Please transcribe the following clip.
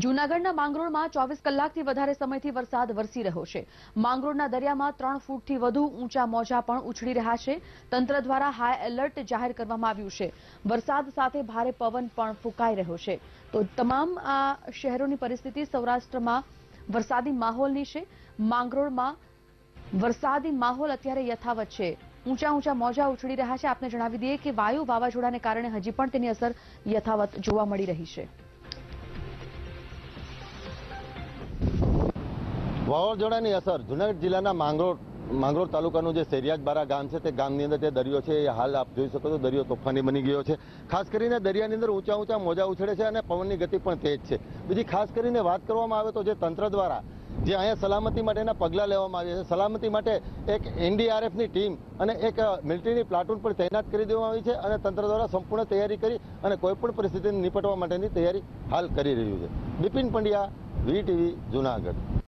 જૂનાગઢના માંગરોળમાં ચોવીસ કલાકથી વધારે સમયથી વરસાદ વરસી રહ્યો છે માંગરોળના દરિયામાં ત્રણ ફૂટથી વધુ ઊંચા મોજા પણ ઉછળી રહ્યા છે તંત્ર દ્વારા હાઈ એલર્ટ જાહેર કરવામાં આવ્યું છે વરસાદ સાથે ભારે પવન પણ ફૂંકાઈ રહ્યો છે તો તમામ આ શહેરોની પરિસ્થિતિ સૌરાષ્ટ્રમાં વરસાદી માહોલની છે માંગરોળમાં વરસાદી માહોલ અત્યારે યથાવત છે ઊંચા ઊંચા મોજા ઉછળી રહ્યા છે આપને જણાવી દઈએ કે વાયુ વાવાઝોડાને કારણે હજી પણ તેની અસર યથાવત જોવા મળી રહી છે વાવાઝોડાની અસર જૂનાગઢ જિલ્લાના માંગરોળ માંગરોળ તાલુકાનું જે સેરિયાજબારા ગામ છે તે ગામની અંદર જે દરિયો છે એ હાલ આપ જોઈ શકો છો દરિયો તોફાની બની ગયો છે ખાસ કરીને દરિયાની અંદર ઊંચા ઊંચા મોજા ઉછળે છે અને પવનની ગતિ પણ તેજ છે બીજી ખાસ કરીને વાત કરવામાં આવે તો જે તંત્ર દ્વારા જે અહીંયા સલામતી માટેના પગલાં લેવામાં આવ્યા છે સલામતી માટે એક એનડીઆરએફની ટીમ અને એક મિલિટરીની પ્લાટૂન પણ તૈનાત કરી દેવામાં આવી છે અને તંત્ર દ્વારા સંપૂર્ણ તૈયારી કરી અને કોઈપણ પરિસ્થિતિને નિપટવા માટેની તૈયારી હાલ કરી રહ્યું છે બિપિન પંડ્યા વીટીવી ટીવી જુનાગઢ